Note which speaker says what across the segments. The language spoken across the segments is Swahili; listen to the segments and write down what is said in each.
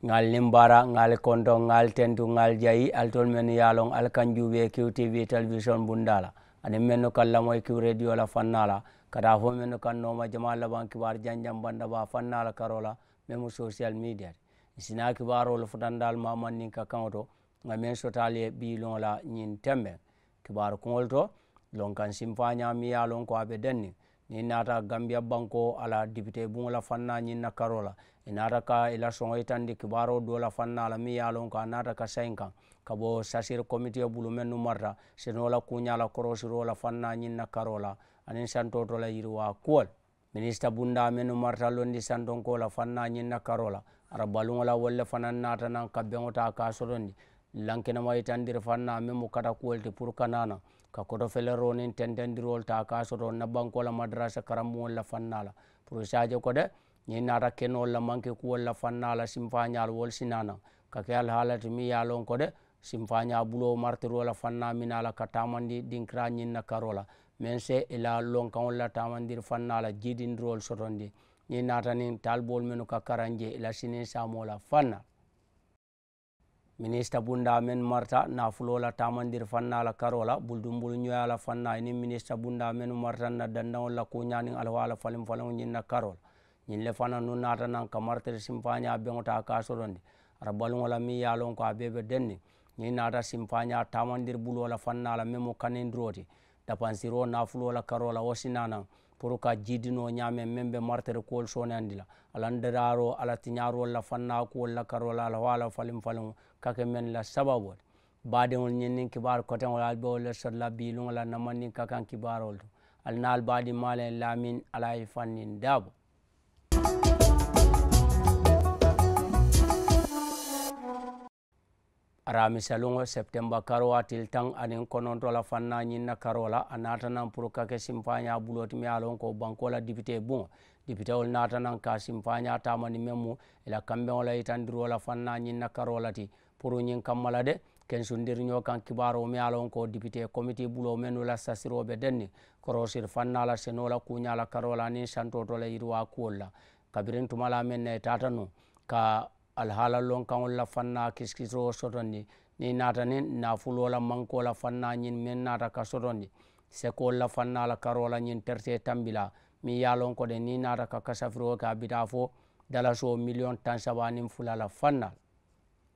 Speaker 1: ngal nimbara ngal kondong ngal tentu ngal jayi altol men yalong alkanjuɓe qtv télévision bundala anin men no kallamo e q radio la fannala kata fo men no kannoma jama laban kibar diandiam bandaba fannala karola memo social média t sina kibarol fotandal mamannin ka kanoto ga min sotali e ɓilola ñin temɓe kibar kogol to lon kan simpañami yalon ko aɓe denni ni nata gambia banko ala dibite bungo la fanna ñin na karo la i nata ka ila soŋo itandi kibaro do la fanna la miŋ ye a ka a nata ka sayin kaŋ ka bo sasiri komitiye bulu meŋ nu marta sino la kuña la korosiro la fanna ñin na karo la aniŋ santoto la yirwa kuol minista bunda menu nu marta londi santonko la fanna ñin na karo la ara la wolle fanaŋ nata naŋ ka beŋo ta ka sotondi lankenama itandir fanna men mu kata kuwolti ti pour kanana ka koto felero tentendirol ta ka soto na bankola madrasa karamowol la fannala pour sadio ko de ñin nata kenol la manke kuwol la fannala simfañal wol sinana kake alhaalati mi yalon ko de simfaña bulo martirola fanna minala ka tamandi dinkra ñin na karola men se ila lonkaŋol la tamandir fannala jidindirol sotondi ñin natanin talbol menu ka karanje ila sinin samola fanna minista bunda men marta nafulola tamandir fanna la karola buldumbulu nyoyala fanna ni minista bunda men marta na dandaw la ko nyani alwala falim falam ñin na karol ñin le fana nun nata nan kamarter simpanya bengota kasorondi rabalun wala mi yalon ko abebe denni ñi nata simpanya tamandir bulola fanna la memo kanen droti dapansiro nafulola karola wosinana pour ka jidino ñamen men be martere kuwol sone andila alandiraro ala tiñarol la fanna kuwol la karola ala wala falim falim kake men la sababol badeŋol ñinnin kibar koteŋol al bewol le sotla biluŋol la namannin kakan kibarol to al naal baadi malen lamin ala fannin daabo aramisaloŋo septemba karo atil taŋ aniŋ kononto la fanna ñinna karola a naata naŋ pour kake ke simfaña buloti miŋ ye ko banko la dipite buŋo dipitewol naata naŋ ka simfaña tamani men mu ila kambeŋo la la fanna ñinna karola ti pour ñin kammala de kensundiriño kan kibaro miŋ ye ko dipite comité bulo mennu la sasiro denni korosir fanna la seno la kuña la karo yirwa kuwol la kabirin tumala men meŋ na i taata ka alhala lonkaŋo la fanna kisikisoo sotondi ni naata ni nafulo la manko la fanna ñin meŋ naata ka sotondi sekol la fanna la karo la ñin terse tambila miŋ ye lon ko de ni naata ka kasafiroo ke a bita fo dalasoo miliyon tan saba niŋ fula la fanna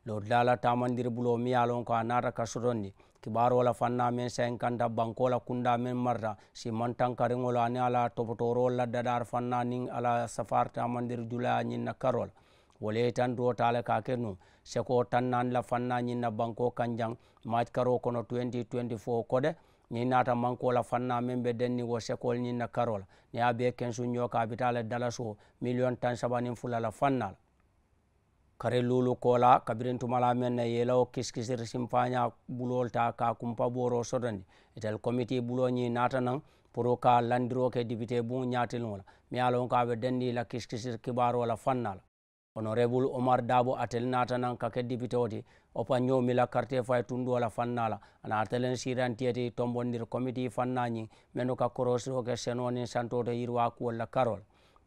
Speaker 1: lor dala tamandiri bulo miŋ ye lon ko a naata ka sotondi kibaaroo la fanna meŋ sayin kanta banko la kunda meŋ marta siman tankariŋo la aniŋ ala topotoroo la dadaar fanna niŋ ala safar tamandiri julaya ñiŋ na karo la wole tan do tala ka kerno seko tan nan la fanna ñinna banko kanjang maj karo kono 2024 kode ñin nata manko la fanna men ɓe denni wo sekol ñinna karol ni a be kenso ñoka bitala dalaso million tan sabanin fulala fannal kare lulu kola kabirintumala men na yelawo kiskisir simpaña bulol ta ka kumpa ɓoro sodani etel comité bulo ñi nata nan pour ka landiroke dibité bu ñatilola mi alon ka ɓe denni la kiskisir kibaro la fannala honorable omar dabo atel natanan kake député oti opa ñomila quartier fay tunduwola fannala ana atelen sirantiyeti tombondir committee fannañi menu ka korosiro senoni santoto yirwa kuwolla karol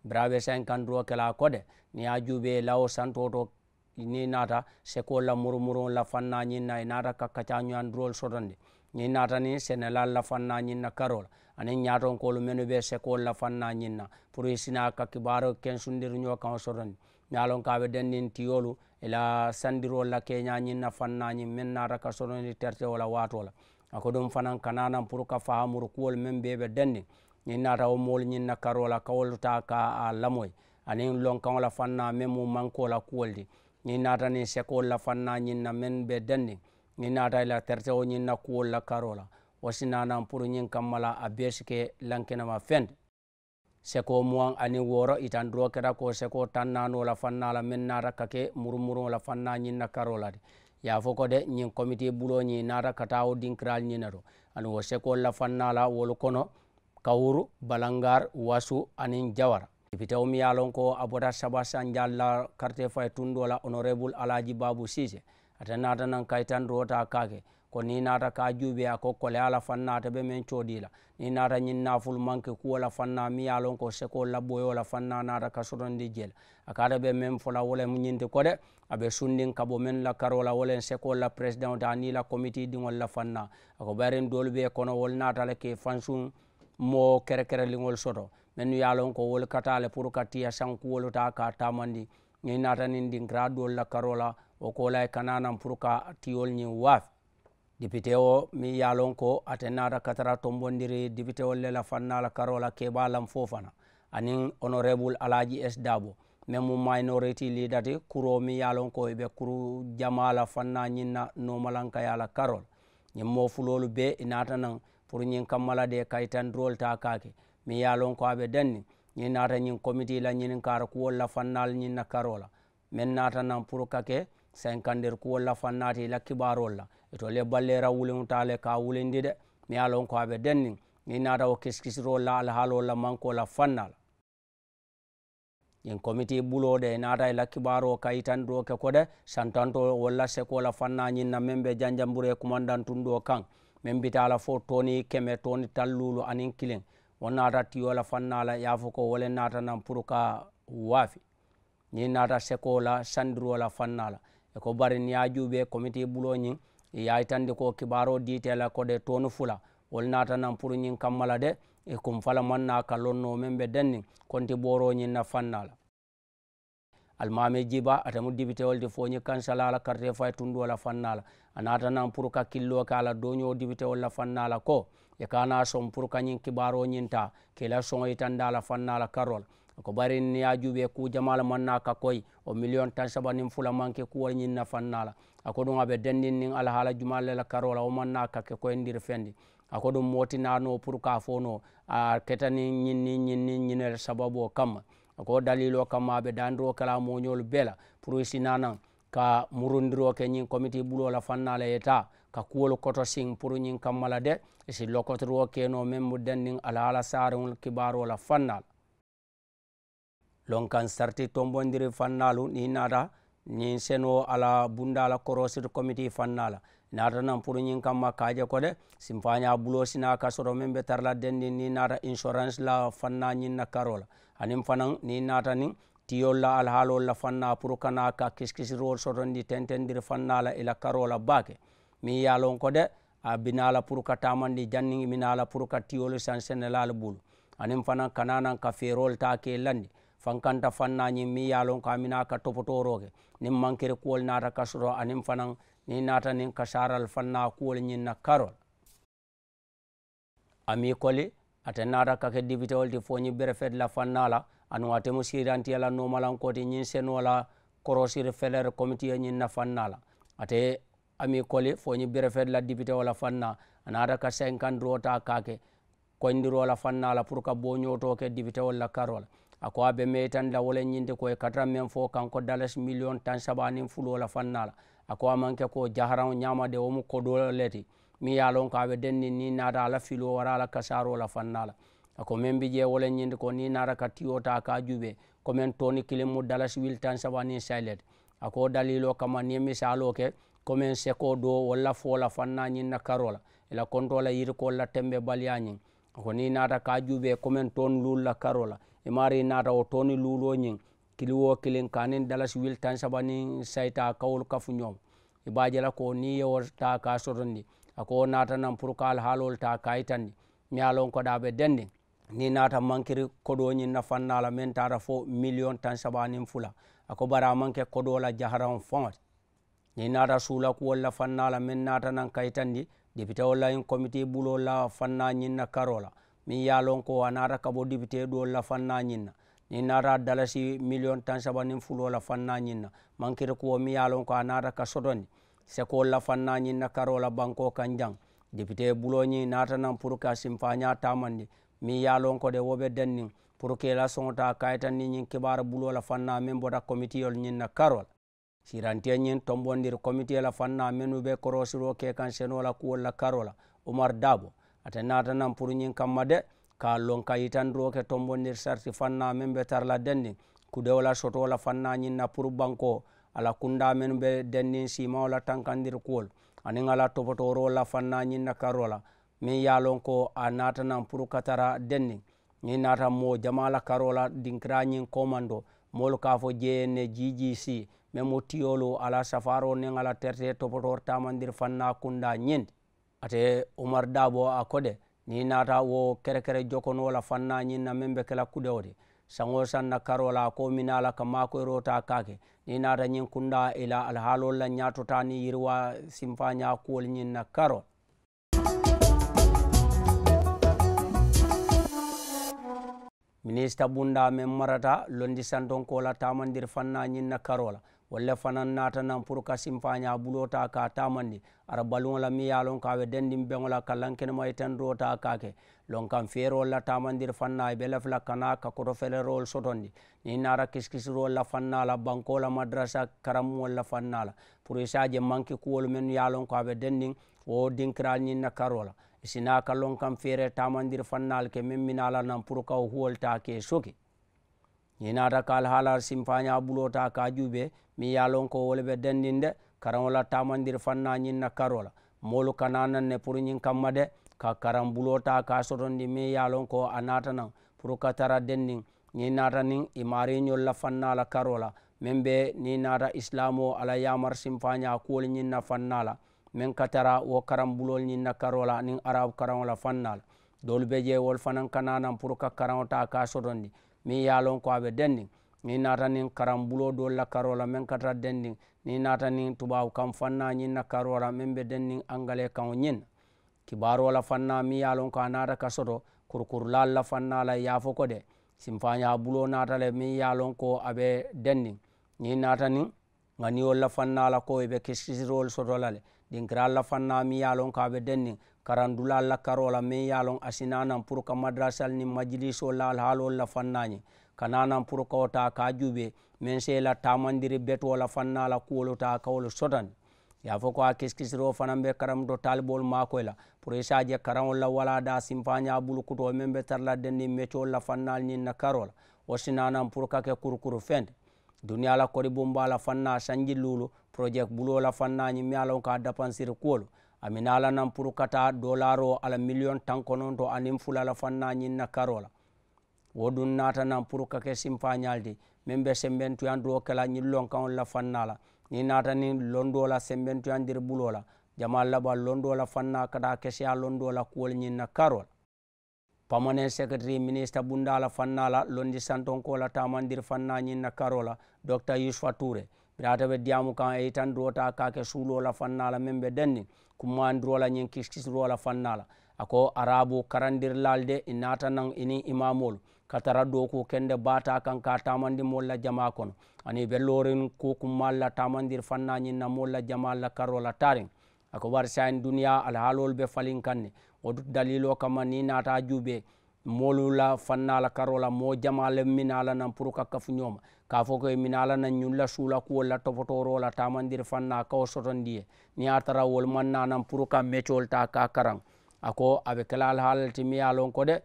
Speaker 1: brawe 52 kela kode ni a juube lawo santoto ni nata seko la murumuron la fanna ñin na nata kakkaca ñuandurol sotonde ñin nata ni senelal la fanna ñin na karol anin ñaton kolu menu be seko la fanna ñin na pour sina ka kibaro kensundir ño kan sotonde ye a lon dennin tiyolu ila sandirol la keñañin na fannañin min nata ka sononi terte wala waato la ako ɗum fanan kananan pour ka fahamuru kuwol men be ɓe denndin ñin nata wo mool ñin na karola kawolta ka a lamoy anin lonkaŋo la fanna men mu manko la kuwol di ñin nata ni sekol la fanna ñin na men ɓe denndin ñin nata ila terte o ñin na kuwol la karola wo sinanan pour ñin kammala a besike lankinama fende seko moin ani woro itan duro keda ko seko tannanola fannala min natakake murumurola fanna ñin na karola de ya foko de ñin comité bulo ñi natakata wo dinkiral ñina to ani wo sekol la fannala wolu kono kawuru balangar wasu anin jawar ipitew mi yalon ko abota sabasan dial la quartier fay tundola honorable aladji babou sise ata natanan kaytan duro ta kake ko ni nata ka juɓeya ko kole ala fannata ɓe men coodila ni nata ñin naful manke kuwola fanna mi ye lon ko seko labboyola fanna nata ka sotondi jeel akata ɓe men fola wolen ñinte ko de aɓe sundin kaɓo men la karola wolen seko la président ta ni la comité ɗiŋol la fanna ako ɓarin doolu ɓe kono wol natala ke fansun mo kerekereliŋol soto men ye lon ko wol katale pour ka tiya sankuwolu ta ka tamandi ni nata nin dinkira doolu la karola o kola e kananan pour ka tiyol ñin waaf dipité o mi yalon ko ate nata katara tombodiri dipité o lela fannala karola keɓalam fofana anin honorable alaji s dabo min mu minority leadati kuro mi yalon ko eɓe kuru jamala fanna ñinna nomalankayala karol ñin mo fulolu be inata e nan pour ñin kammalade kaytan drol ta kake mi yalon ko aɓe danni ñin nata ñin comité la ñin kara kuwolla fannal ñinna karola min nata nan pour kake cinquante der kuwolla fannati la kibarol la eto le ballera wulen tale ka wulendi de mi alon ko aɓe denni i nata o keskisiro la alhaalo la manko la fannal in comité ɓuloɗe nata e lakkibaro kayitan ɗo ke kode santanto walla sekola fanna ñinna men ɓe janjamburee commandant tun ɗo kan min mbitala fo toni keme toni tallulu anin kilin won nata tiyola fannala yaafo ko wole nata nan pour ka waafi ñin nata sekola sandirola fannala eko bari niyajuɓe comité ɓuloñin E yaay tandi ko kibaro ditela kode toonu fula wol natanan pour ñin kammala de e kum fala man na ka lonno men ɓe denni konti ɓoro ñin na fannala almami djiba atamu dibitewol di foñi kancala ala karte fay tundu ola fannala a natanan pour ka killo ka ala doño dibitewol la fannala ko e kana son pour ka ñin kibaro ñinta kela soŋo yitandala fannala karola ko barinni yajuɓe ku jamala manna kakkoye o million tan saɓanin fula manke kuwa ñin nafannala ako ɗum aɓe dendin nin alhaala jumalela karola o manna kakke koye ndir fendi ako ɗum motinano pour ka fono a ketani ñinni ñinni ñinel sababu o kamma ko dalilo kamma aɓe dandiro kala moñol beela pour sinanan ka murodiroke ñin comité ɓuulola fannala eta ka kuwol koto sin pour ñin kammala de si lokotiro keno membo dendin alhaala sarol kibarola fannala lonkan sarti tombondiri fannalu ni nata ni seno ala bundala korosit korosito fannala nata nan pour ñin kamma kaje ko de simfaña bulo sina ka soto be tarla dendi ni nata insurance la fanna ñin na karola anin fanan ni nata nin tiyol la alhaalol la fanna pour kana ka kiskisirol sotondi tentendir fannala ila karola baake mi yalon ko de a binala pour ka tamandi janni minala pour ka tiyol sansenelal senelal bulu anin fanan kananan ka ferol ta ke landi fankanta fannañin mi yalon ko amina ka topotoroke nin mankere kuwol nata kasoro anin fanan ni nata nin kasaral fanna kuwol ñin na karol ami koli ate nata kake dibitewol ti foñi berefet la fanna la anu atemu sirantiyala nomalankoti ñin senola korosir feler comitiye ñin na fanna la ate ami koli foñi berefet la dibitewola fanna anata ka 50 ta kake koyndiro la fanna la pour ka boñoto ke dibitewol la karola ako aɓe mey tan lawol en ñinde koye kadran men fo kanko dalas million tan saɓanin fulola fannala ako amanke ko jaharan ñamade omo kodolete mi yalon ko aɓe denni ni nada ala filo wara ala kasarola fannala ako min mbiƴe wolen ñinde ko ni nara ka tiyota ka juuɓe komin toni kilimu dalas wil tan saɓanin saylet ako dalilo kama ni misaloke komin seko do walla fola fanna ñinna karola ela kontola yiri ko latembe baliyañing koni naata ka juuɓe commen e toon lulla karola e maari naata o toon luulo ñin kili wo kilin kanin dalas wil tan saba nin sayta kawol kafu ñoom e baajala ko ni yewo ta ka sotondi ako o naata nan pour ka al haalol ta kayi tan ndi mi alon koɗaɓe dennde ni naata mankiri koɗoñin nafannala min tata fo million tan sabanin fula ako bara manke koɗola jaharan fomat ni naata suulaku wol nafannala min naata nan kayi tan ndi dibitewo la in comité bulo la fanna ñinna karo la min ye lon ko a nata kabo bo do la fanna ñinna ni nata dalasi million tan saba nin fulo la fanna ñinna mankiri kuwo min ye lon ko a nata ka sotoni seko la fanna ñinna karo la banko kan jang dibite bulo ñi nata nan pour ka simfaña tamandi min ye lon ko de wobe be dennin pour que la sonta kayitan ni ñin kibara bulo la fanna min bota comité yol ñinna karo la sirantiyen tombondir comité la fanna menu be korosiro kekan senola kuwolla karola umar dabo ata natanan pour ñin kamma de ka lon kayitan roke tombondir sarti fanna men be tarla dendin kudewola sotola fanna ñin na pour banko ala kunda menu be dendin simawola tankandir kuwol anin ala topotorola fanna ñin na karola min yalon ko a natanan pour katara dendin ñin nata mo jamala karola dinkira ñin commando molu ka fo jeyenne jiji si mem o tiyolo ala safaro nen ala terte topotor tamandir fanna kunda ñende ate umar dabo a koɗe ni nata wo kere kere jokonola fanna ñinna men ɓe kela kuɗe ode sango sanna karola ko minala ka makoyro ta kake ni nata ñin kunda ila alhaalol la ñatota ni yirwa simfa ñakuwol ñinna karol ministre bunda men marata londi santonkola tamandir fanna ñinna karola walla fanan nata nan pour ka simfaña bulota ka tamandi ara baluŋo mi miŋ ye dendin beŋo la ka lankenema itendoo ta kake lonkan ferol la tamandir fanna i be lafi kana ka koto felerol sotondi ni naata kiskisirol la fanna la banko la madarasa karamuwol la fanna la pour i je manki kuwol mennu ye a loŋ wo dinkiraal ñiŋ na karo la i si naa ka loŋ kaŋ feere tamandiri ke meŋ mina la pour ka huwol ta ke soki ñinata kal haalar simpaña ɓulota ka juuɓe mi yalon ko wolɓe dendinde karan wola tamandir fanna ñinna karola molu kananan ne pour ñin kamma de ka karan ɓulota ka sotondi mi yalon ko a natanan pour ka tara dendin ñinatanin i mari ñolla fannala karola min ɓe ni nata islamu o ala yamar simpaña kuwol ñinna fannala min ka tara wo karan ɓulol ñinna karola nin arabu karan wola fannala dolu ɓe je wol fanan kananan pour ka karan wota ka sotondi min yalon ko aɓe dendin ni natanin karambulo dow lakkarola min kata dendin ni natanin tubaw kam fanna ñinna karola min ɓe dendin angale kan o ñinna kibarola fanna mi yalon ko a nata ka soto kurkurlalla fannala yafo ko de simfaña bulo natale min yalon ko aɓe dendin ni natanin ganiwolla fannala ko e ɓe kesisirol sotolale ɗinkiralla fanna mi yalon ko aɓe dendin karandula la karola min yalon asinanan pour ka madrasal ni majliso la alhalol la fannañi kananan pour ka ta ka juɓe min sela tamandiri betola fanna la kuwolo ta kawolo sotani ya fo ko a kiskisiro fanan be karamto talibol makoy la pour isaje karanol la wala da bulu bulukuto min be tarla denni meccol la fannal ñin na karola wo sinanan pour ka ke kurukuru fende duniya la kori bumba la fanna sanji luulu projet bulo la fanna mi alon ka dapansiri kuwolo amina ala nan puru kata dolaro ala miliyon tan kononto anin fula la fanna ñin na karola wo dun nata nan puru kake simfañaldi min be sembentuyan kela ñin lonkaŋol la fanna la ni nata ni londo la sembentuyan dir bulo la jama laba londo la fanna kada keseya londo la kuwol ñin na karola permanent secretary ministre bunda la fanna la londi santonko la tamandir fanna ñin na karola dr yusufa toure birata be diyamu kan e tan kake suulo la fanna la min be dennin kummandirola ñin kiskisirola fannala ako arabu karandirlal de i naata naŋ ini imamolu ka tara dooku kende bata kan ka tamandi moolu la jama kono ani be loorin ko kummal la tamandir fanna ñiŋ na moolu la jama la karola tarin ako bari sayin duniya alhaaloolu be falin kaŋ ne wodu dalilo kama ni nata jube moolu la fanna la karo la moo jama le mina la pour ka ñoma ka fo ko min ala nan ñulla sula kuwol la topotoro la tamandir fanna kawo sotondi ni a tara wol man nanan pour ka meccol ta ka karan ako aɓe kelal ti mi ye lon ko de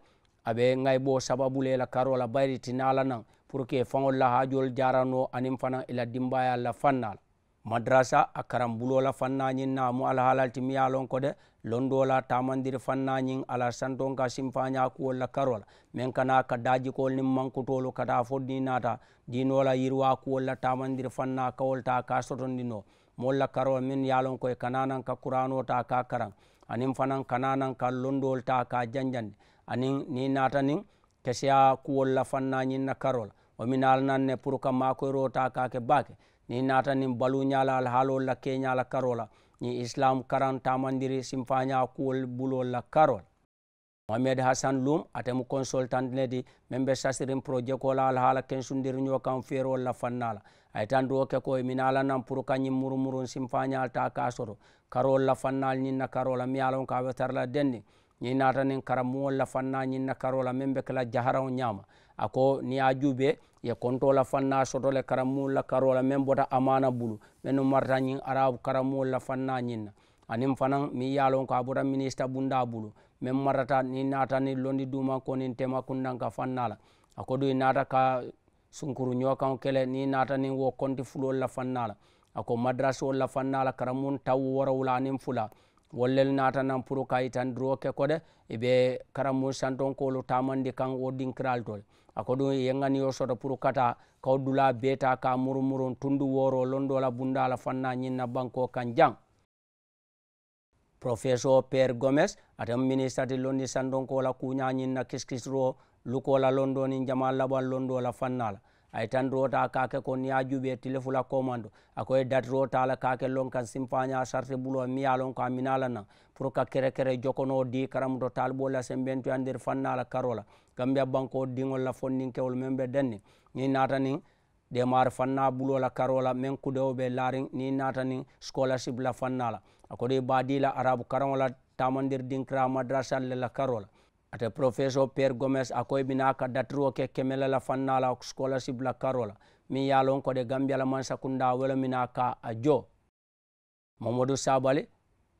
Speaker 1: aɓe ngaybo sababule la karola bayri tinala nan pour ke faŋol la haajol jarano anin fana ila dimbayal la fannal madrasa a karam bulola fannañin namu alhaalal timiyalon ko de londola tamandiri fannañin ala santon ka simfaña kuwolla karola min kana ka dajikol nin mankutolu kata fodni nata dinola yirwa kuwolla tamandiri fanna kawolta ka sotondino molla karol min yalon koye kananan ka kuranota ka karan anin fanan kananan ka londol ta ka janjande anin ni nata nin keseya kuwolla fannañin na karola wominalnanne pour ka makoyrota kake bake ni nata nin balu ñala alhaalol la keñala karola la ni islam karan tamandiri simfaña kuwol bulol la karol mohamed hasan lum atemu consultant ne di be sasirin projet ko la alhaala kensundirinño kaŋ feerol la fannala la ayitan do ke ko min ala nan pour ka ñiŋ murumurun simfañal ta ka soto karol la fannal ñiŋ na karola la miŋ ye a loŋ ka a la denni ñiŋ naata niŋ karamuwol la fanna ñiŋ na karo la meŋ be ke la jaharaŋo ako ni a juɓe ye kontola fanna sotole karamula karola min bota amana bulu min no marta ñin arabu karamula fanna ñinna anin fanan mi yalon ko a bota ministre bunda bulu min marata ni nata ni londi dumanko nin tema kundanka fannala ako ɗo nata ka sunkuru ñokan kele ni nata nin wo konti fulol la fannala ako madrase wol la fannala karamun taw worowla anin fula wollel natanan pour ka yitan duro ke kode eɓe karamun santonkolu tamandi kan wo dinkiral tol ako ɗum e yeganiyo soto pour kata ka dula beta ka murumurum tundu woro londola bundala fanna ñinna banko kan jang professeur pere gomes atam ministre ti londi sandonkola kuñañinna kiskisro lukola londoni jama laɓal londola fannala ay tan kake ko ni a fula telefula commando akoye dat rotala kake lon kan simpaña sarte bulo miya lon ko aminala minala nan pour ka kere kere jokono di karamuto talibola sembentu ya nder fannala karola gambia banko dingol la fonninkewol men ɓe denni ni nata nin demar fanna bulo la karola men kudewo ɓe laarin ni nata ni scholarship la fannala akode badila arabu karaŋola tamandir dinkira madrasa la karola ate professor pierre gomes akoy bina ka datiro ke kemela la fanna la scholarship la carola mi ya lon ko de gambia la man sakunda wala mina ka ajo sabale sabali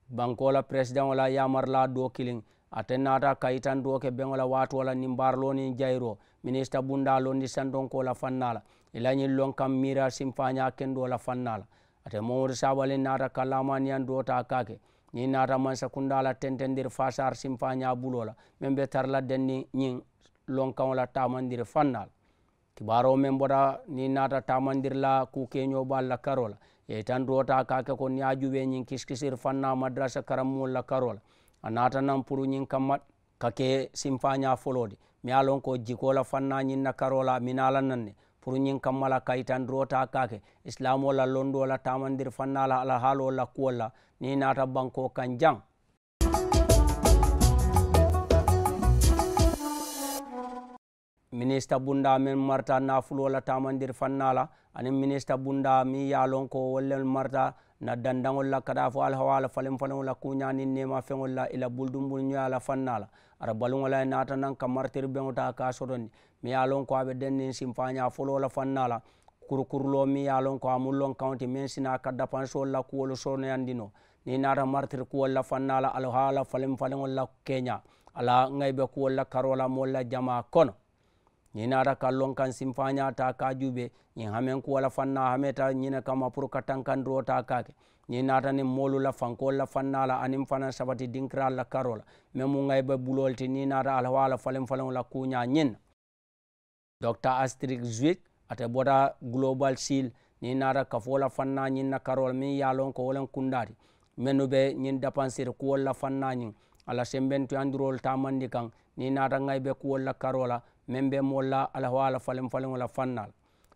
Speaker 1: bankola president wala yamar la do kiling ate nata kayitan do ke bengola watu wala nimbar ni jairo minister bunda loni sandon ko la fanna la ilanyi lon kam mira simfanya kendo la fanna la ate mamadou sabali nata kalamani an do ta kake ñin nataman sakundala tentendir fasar simpa ñabulola min be tarla denni ñin lonkaola tamandir fannal kibaro min boɗa ni nata tamandirla kukeñoɓalla karola e tan rota kake ko ñajuɓe ñin kiskisir fanna madrasa karammola karola a natanan pour ñin kammat kake simpa ña folode mi alon ko jikola fanna ñinna karola minalananne pour ñin kammala ka itandurota kake islamo la londo la tamandir fannala alhaalo la kuwol la ni nata banko kan jaŋ minista bunda min marta nafulo la tamandir fanna la aniŋ minista bunda mi ye lon ko wollel marta na dandaŋolla kada fo alhawala falen falenola kuñanin nema feŋolla ila buldumbul ñoyala fannala ara baluŋola ye nata naŋ ka martir beŋota ka sotondi mi ye lon ko aɓe den nin simfaña folola fannala kurkurlo mi ye lon ko amun lon kawnti min sina ka dapansolla kuwolu sonoyandi no ni nata martir kuwolla fannala alhawala falen falenolla keña ala ŋaybe kuwolla karola molla jama kono ñinara kallon kan simfaña ta kajuɓe ñin hamen kuwala fanna hameta ñine kama pour ka tankandiro ta kake ñinatanin molula fanko la fannala anin fana sabati dinkirala karola mais mu gay ɓe ɓulolti ninata alhawala falen falenla kuña ñinna docteur astrik zuik ate bota global sil ninata kafola fanna ñinna karola min yalon ko wolen kundati menu ɓe ñin dépensir kuwolla fanna ñin ala semben tuyandirol tamandi kan ninata gay ɓe kuwolla karola min be molla ala wala falen falen wala fannal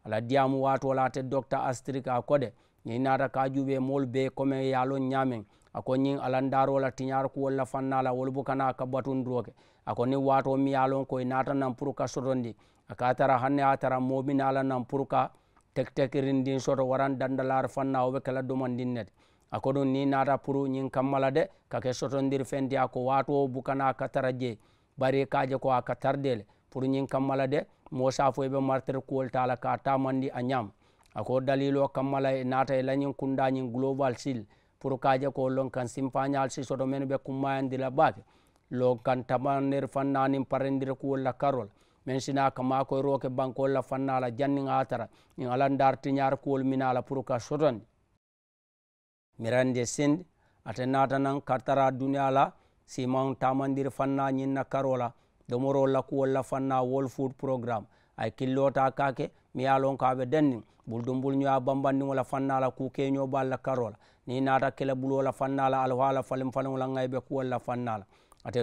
Speaker 1: ala diyamu wato wala te docteur astrique a kode ñin nata ka juɓe mol be comme yalon ñamen ako ñin alandaro wala tiñar ko walla fannal a wol bokana ka batundiroke ako ni wato mi yalon koye nata nan pour ka sotondi aka tara hanne a tara momina ala nan pour ka tek tek rindin soto waran dandalare fanna oɓe kala domandin nete ako ɗum ni nata pour ñin kammala de kake sotondir fendi ako wato bukana ka tara jeeyi bari kaje ko a ka tardele pour ñin kammala de mosa fo ɓe martére kuwol tala ka tamandi a ñam ako dalilo kammala nata e lañin kundañin global sil pour kaje ko lon kan simpañal si soto men ɓe kummayandila baake lon kan tamander fannanin parendire kuwolla karol min sina kamakoye roke bankolla fannala janni atara in alan dartiñar kuwol minala pour ka sotondi mirande sind ate nata nan kartara duniya la siman tamandiri fanna ñinna karola domoro la kuwol la fanna wol food programme ay killota kake mi ye lon kaɓe dennin ɓuldumbul ñoya bambandiŋola fannala kukeño balla karola ni nata kela bulola fannala alhala falim faliŋola ŋayɓe kuwolla fannala ate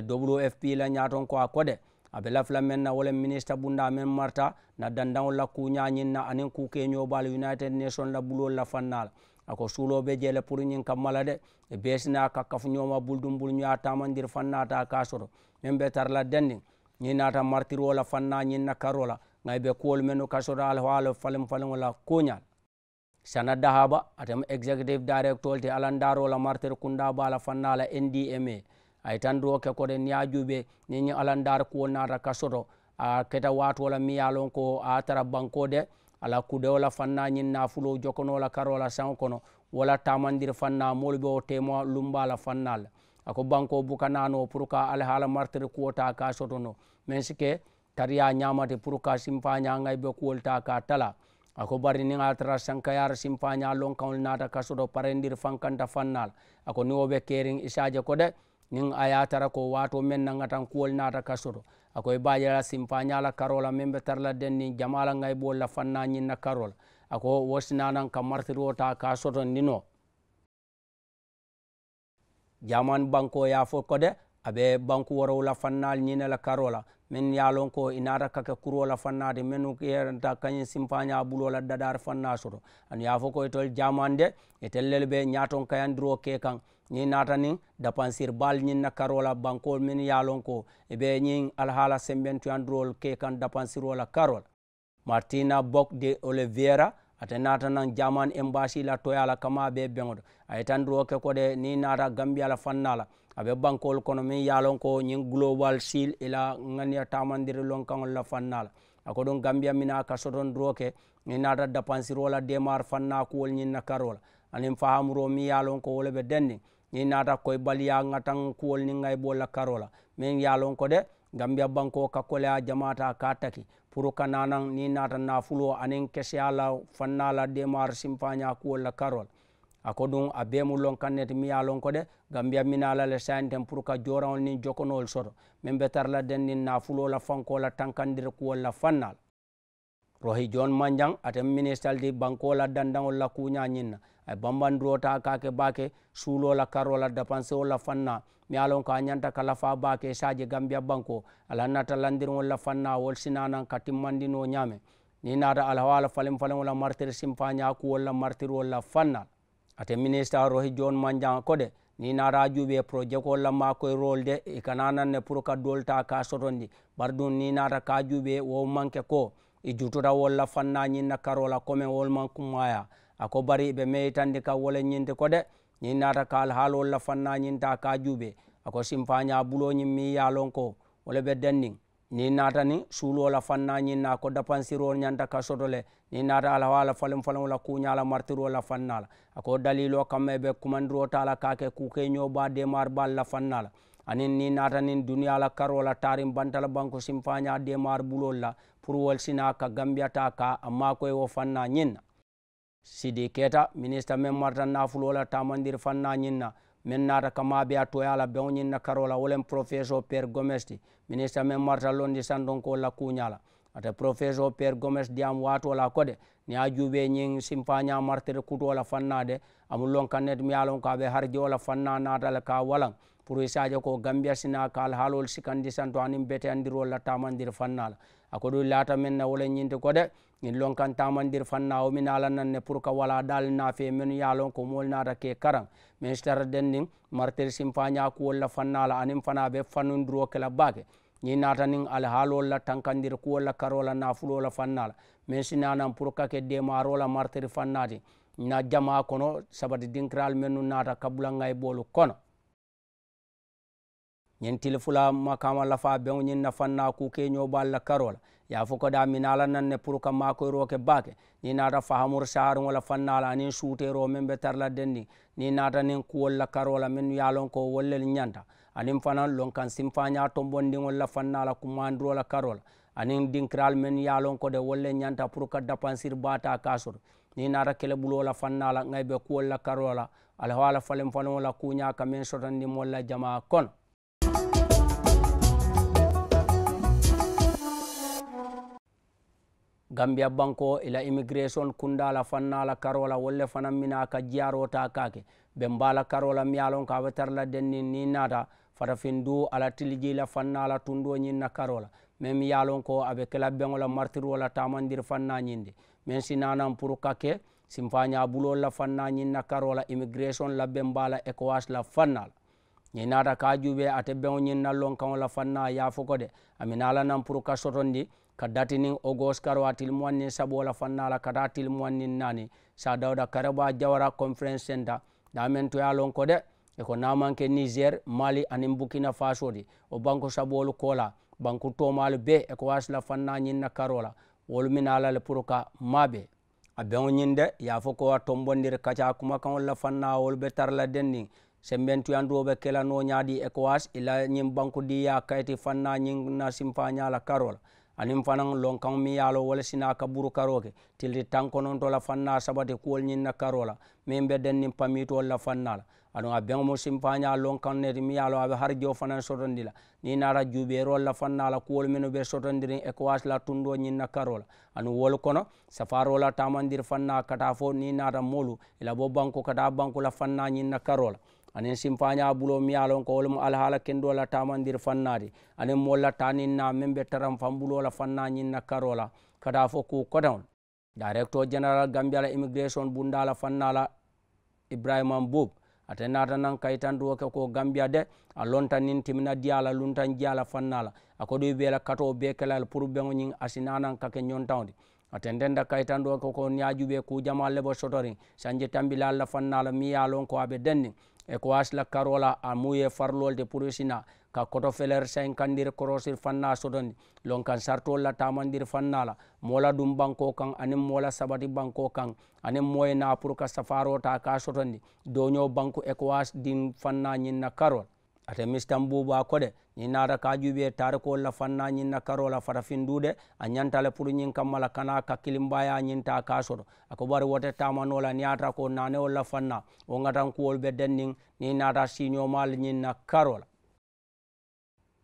Speaker 1: fp la ñaton ko a kode aɓe lafla men na wole ministre bunda men marta na dandaŋol la kuñañin na aniŋ kukeño bala united nation la bulol la fannala ako suuloɓe jele pour ñiŋ kammala de e besina kakkafuñoma buldumbul ñoya tamandir fannata ka soto men ɓe tarla dennin ñin naata martir wola fanna ñin nakkar wola gay ɓe kuwol men o kasota alhaalo falem falem wola koñal sana dahaba atam executive directol te alandar wola martir kunda bala fanna la ndma ay tan roke kode niyajuɓe niñi alandar kuwol naata kasoto a keta wato wola miyalon ko a tara banko de ala kude wola fanna ñin nafulo jokono wola karola sanko kono wala tamandir fanna molɓe o temo lumbala fannala ako banko bukanano nano pour ka alhaala martere kuwota ka sotono men sike tariya ñamate pour ka simfaña ngay be kuwolta ka tala ako bari ni ŋa tara sankayar simfaña lonkaŋol naata ka soto parendir fankanta fannal ako ni wo be keriŋ isaje ko de niŋ a ko waato meŋ na ŋa taŋ kuwol naata ka soto ako i baaje la simfaña la karo la meŋ be tara la denniŋ jama fanna ñiŋ na ako wo ka martirio ta ka sotondi no jaman banque o yaafo ko de aɓe banque worowla fannal ñinela karola min yalon ko inata kake kurola fannade min yeta kañi simpaña ɓulola daɗar fanna soto an yaafo koye tol jaman de e tellel ɓe ñaton kayandiro ke kan ñi nata ni dépensir bal ñinna karola banqueol min yalon ko eɓe ñi alhaala semɓentuyandirol ke kan dépensirola karol martina bok de olivera ata nata nan jaman embasi la toyala kama be beŋoɗo aye tan duro ke koɗe ni nata gambia la fanna la aɓe bankol kono min yalon ko ñin global sil ila ŋania tamandiri lonkaŋol la fanna la a ko ɗum gambia mina kasoton duro ke ni nata dépensirola démar fanna kuwol ñin na karola anin fahamuro mi yalon ko wolo ɓe denni ni nata koye baliya ŋatan kuwol ni ŋay ɓolla karola min yalon ko de gambia banko kakkole a jamata ka taki puru kananan ni nata nafulo anin keseya la fanna la demar simfaña kuwol la karol ako ɗum a beemu lon kannete miya lon ko de gambiya mbiya minala le sayanten pour ka jorawol nin jokonowol soto be min ɓe tarla den la nafulola la tankandira kuwol la fannal rohi jon manjang aten ministal di bankola dandangol la kuña ñinna ay bambanduro ta kake bake suulola karola dapansewola fanna mi alon ko a ñanta kala fa bake sadji gambia banko alannata landirwol la fannawol sinanan ka timmandino ñame ni nata alhawala falen falenwola martir sim fa ñakuwol la martirwol la fannal ate ministre rohi jon manjan kode ni nata juuɓe projet ko la makoy rol de e kanananne pour ka dolta ka sotondi bar dun ni nata ka juuɓe wo manque ko e jutota wol la fanna ñinna karola commen wol manque maya ako bari ɓe meyitandi ka wole ñinde ko de ñiŋ naata ka alhaaloolu la fannaa ñiŋ taa ka juube a ko simfaña buloo ñiŋ miŋ ye a loŋ ko wo le be denniŋ niŋ naata ni suuloo la fannaa ñiŋ na ko dapansiroo ñanta ka soto le niŋ naata alawa la faliŋ faliŋo la kuuñaa la martiroo la fannaa la a ko daliloo kamma i be kumandiroo taa la ka ke kuukeñoo baa deemaari baalu la fannaa la aniŋ niŋ naata niŋ duniyaa la karoo la taariŋ banta la banko simfaña deemaari buloolu la pour wolu sinaa ka gambiyata ka a maakoyi wo fanna ñiŋ na sidi keta minista men marta nafulo la tamandir fanna ñinna men nata kama be a toya la beŋo ñinna karo la wolen professeur pierre gomes ti minista men marta londi sandonko la kuñala ata professeur pierre gomes diyam wato la kode ni a juube ñiŋ simpaña martire kuto la fanna de amu lon kannet mi ye lon ko fanna nata la ka walan pour isaje ko gambia sina kal alhaalol sikandi santo aniŋ beteyandirol la tamandir fanna la akodu laata men na wolen ñinte kode min lonkan tamandir fannawo min alananne pour que wala dal nafe min yalon ko molnata ke karan min sitara denni martir simfañakuwolla fannala anin fana ɓe fannudiro kela bake ñi natanin alhaalolla tankandir kuwolla karola nafulola fannala min sinanan pour que ke demarola martir fannati na jama kono sabati dinkiral men nu nata kabulangay ɓolu kono ñin tilfula makama lafa ɓeo ñin na fanna kuke ñoɓalla karola ya fo ko damin ala nanne pour kam makoye roke bake ni nata fahamor sahar wala fannala anin suutero min ɓe tarla denni ni nata nin kuwolla karola min yalon ko wollel ñanta anin fanan lon kan simfaña tombondi walla fannala kumandirola karola anin dinkiral min yalon ko de wolle ñanta pour ka dapansir bata kasor ni nata kele ɓulola fannala gayɓe kuwolla karola alahala falen fanola kuña kamin sotandi molla jama kono gambia banko ila immigration kundala fannala karola wolle fanan mina ka jiyarota kake ɓe mbala karola miyalon ka ɓe tarla denni ni nata fata fin ala tilijila fannala tundo ñinna karola même yalon ko aɓe kela beŋola martirola tamandir fanna ñinde men sinanan pour kake simfaña bulol la fanna ñinna karola immigration la ɓe mbala ecowas la fannala ñin naata kajuɓe ate beo ñin nallon kaola fanna yafo ko de ami nalanan pour ka sotondi ka datinin o goskaro a tilmoannin saabu wola fannala kata tilmoannin nani sa dawda karaba jawara conference center damen toya lon ko de eko namanke niger mali anin bukina faso di o banko saabu wolu kola banku tomalu be eko wasila fanna ñinna karola wolu minalale pour ka maɓe a beo ñinde yafo ko wa tombondir kaca kuma kan wolla fanna wolu ɓe tarla den nin sembentuyandoɓe kelano ñaadi ecowas ila ñin bankodiya kayti fanna ñin na simfañala karola anin fanan lonkan mi yaalo wala sina ka buru karoke tilti tan konontola fanna sabati kuwol ñin na karola min be den nin pamitol la fannala aɗum a beŋmo simfaña lonkan neti mi yaalo aɓe har jo fanan sotondi la ni nara juuɓerol la fannala kuwol mino ɓe sotondirin ecowas la tundo ñin na karola aɗum wol kono safarola tamandir fanna kata fo ni nata molu ila bo banko kata banko la fanna ñin na karola anen simpaña bulo miya lon ko wolmo alhaala kendola tamandir fannade anen mollata nin na men ɓe taran fambulola fanna ñinna karola kada fo ku kodaol directeur général gambiala immigration bundala fannala ibrahima bob aten nata nan kaytan duwoke ko gambia de a lonta nin timina diyala luntan jiyala fannala akoɗo ɓeela kato bekelal pour ɓeo ñin asinanan kake ñontawde aten denda kaytan duwoke ko ñajuɓe kujama leɓo sotorin sañdje tambilalla fannala miya lon ko aɓe dennin ECOWAS la karo la a mu ye farlol de purusina ka koto feler sain kandir korosir fanna sodoni lon kan sartol la tamandir fannala la mola dum banko kan anin mola sabati banko kan anin moye na pour ka safaro ta ka sotoni doño banku ECOWAS din fanna nyin na karol ate mistan bouba kode ñin nata kajuɓie tare ko la fanna ñin na karola fata findude a ñantale pour ñin kammala kana kakkilimbaya ñinta ka soto ako ɓari wote tamanola niyata ko nane o la fanna wo gatan kuwol ɓe den nin ni nata sinio mal ñin na karola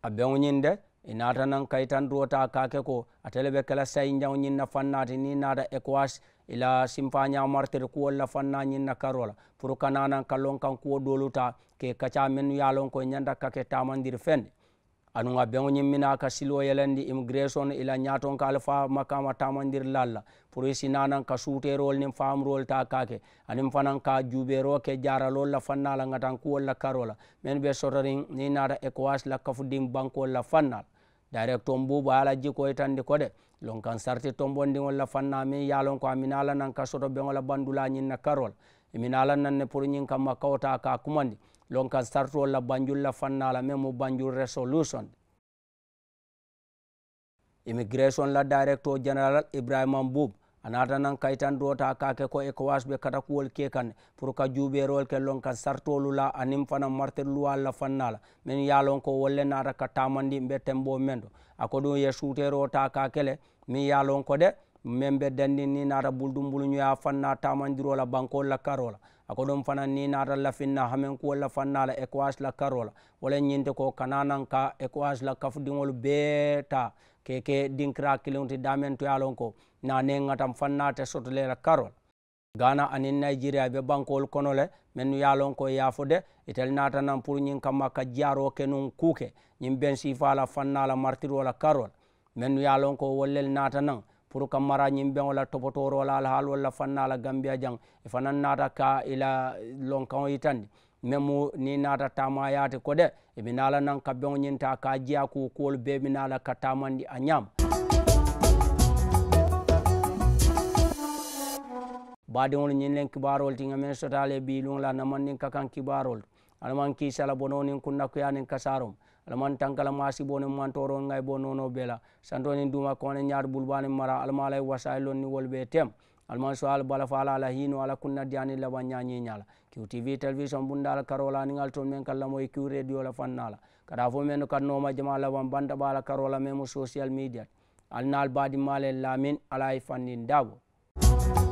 Speaker 1: a ɓeo ñin de i naata naŋ kayitanduwo ta ka ko ate le be kela sayinjaŋo ñiŋ na fannaati niŋ naata ecowas i la simfaña martiri kuwol la fanna ñiŋ na karo la pour kana naŋ ka loŋ kuwo doolu ta ke kaca minnu ye a ko ñanta kake ke taamandiri anu ŋa beŋo ñiŋ ka siloo yelendi immigration ila ñaaton ka ali faama kama tamandir lalla pour i sinanan ka suuterol niŋ faamurol ta kake aniŋ fanaŋ ka juubeeroo ke jaaralol la fanna la ŋatan kuwol la karo la meŋ be sotoriŋ ni naata ecowas la kafudiŋ bankol la fannal la directon buubo ala jiko itandi ko de lonkan sarti tombondiŋol la fanna miŋ ye ko a la naŋ ka soto beŋo la bandula ñiŋ na karo imina la naŋ ne pour ñiŋ kamma kawta ka kumandi lonkan sartu olla banjulla fannala men mo banjul resolution immigration la directo général ibrahima boub a nata nan kaytan dota kake ko écoas ɓe katakuwol kekan pour ka juɓerol ke lonkan sartolu la anim fana martel luwalla fannala min yalon ko wolle nata ka tamandi ɓe tembo mendo ako ɗum ye suter ota kakele min yalon ko de min ɓe dandin ni nata bulduɓulñoya fanna tamandirola bankolla karola ako ɗum fana ni nata lafinna hamen kuwol la fanna la équage la karo la wala ñinte ko kananan ka équage la kafu kafudiŋol bee ta keke dinkira kiliŋo ti damen to lon ko nane ŋatam fannate sotole la karo la gana anin nigeria be bankol kono le mennu ye lon ko yaafo de itel nata nan pour ñiŋ kamma ka jaaro ke nuŋ kuke ñiŋ ben la fanna la martiro la karo la mennu ye lon ko wollel nata naŋ pour ka mara ñiŋ beŋo la topotoro la alhaalo la fanna la gambiya jaŋ i e fanaŋ naata ka i la lonkaŋo yitandi memu ni naata taama yaate ko de i naa la naŋ ka beŋo ñiŋ ka jeya ku kuwolu bee bi naa la ka taamandi a ñaama baadiŋolu ñiŋ leŋ kibaarolu ti ŋa meŋ sotaale bii luŋ la namaŋ niŋ ka kaŋ kibaarolu to alamaŋ kiisala bonoo niŋ kunnakuyaa niŋ kasaaroŋ alaman tankala masi bone man toro bo nono bela santoni duma kone nyar bulbani mara alma lay lon ni wolbe tem alman so al bala fala ala hino ala kunna diani la wanyani nyala tv television bundal karola ni ngal ton men kala moy ki radio la fannala kada fo men kan noma jama la wan banda bala karola memo social media al nal badi male lamin alay fannin dabo